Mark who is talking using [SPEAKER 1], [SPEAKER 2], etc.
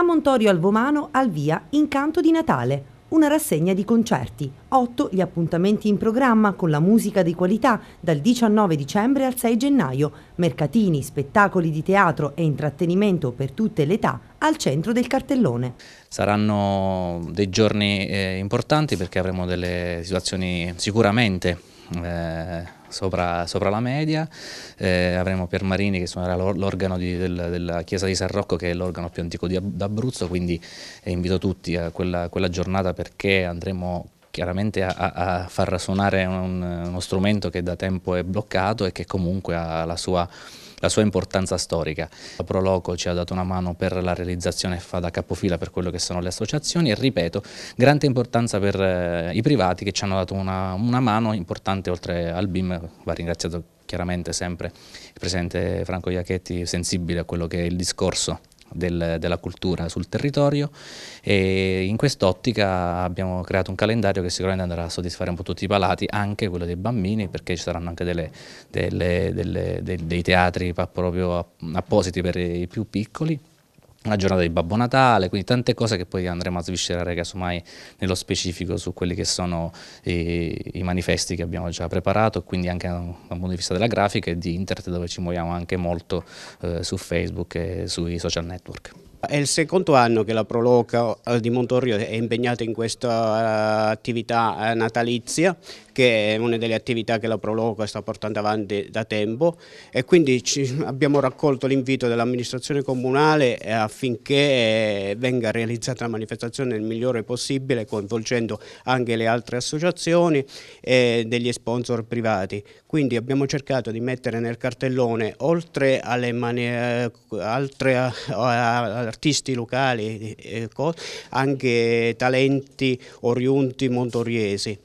[SPEAKER 1] a Montorio Alvomano al via Incanto di Natale, una rassegna di concerti. 8 gli appuntamenti in programma con la musica di qualità dal 19 dicembre al 6 gennaio, mercatini, spettacoli di teatro e intrattenimento per tutte le età al centro del cartellone.
[SPEAKER 2] Saranno dei giorni eh, importanti perché avremo delle situazioni sicuramente eh, sopra, sopra, la media, eh, avremo Piermarini che suonerà l'organo del, della chiesa di San Rocco che è l'organo più antico d'Abruzzo, quindi eh, invito tutti a quella, quella giornata perché andremo chiaramente a, a far rasuonare un, uno strumento che da tempo è bloccato e che comunque ha la sua la sua importanza storica. La Proloco ci ha dato una mano per la realizzazione fa da capofila per quello che sono le associazioni e ripeto, grande importanza per eh, i privati che ci hanno dato una, una, mano importante oltre al BIM, va ringraziato chiaramente sempre il Presidente Franco Iachetti, sensibile a quello che è il discorso del, della cultura sul territorio e in quest'ottica abbiamo creato un calendario che sicuramente andrà a soddisfare un po' tutti i palati, anche quello dei bambini perché ci saranno anche delle, delle, delle, dei, dei teatri proprio appositi per i più piccoli la giornata di Babbo Natale, quindi tante cose che poi andremo a sviscerare casomai nello specifico su quelli che sono i, i manifesti che abbiamo già preparato, quindi anche dal punto di vista della grafica e di internet dove ci muoviamo anche molto eh, su Facebook e sui social network.
[SPEAKER 3] È il secondo anno che la Proloca eh, di Montorio è impegnata in questa eh, attività eh, natalizia, che è una delle attività che la Proloca sta portando avanti da tempo e quindi abbiamo raccolto l'invito dell'amministrazione comunale affinché venga realizzata la manifestazione nel migliore possibile, coinvolgendo anche le altre associazioni e degli sponsor privati. Quindi abbiamo cercato di mettere nel cartellone, oltre alle, altre, artisti locali, eh, anche talenti oriundi montoriesi.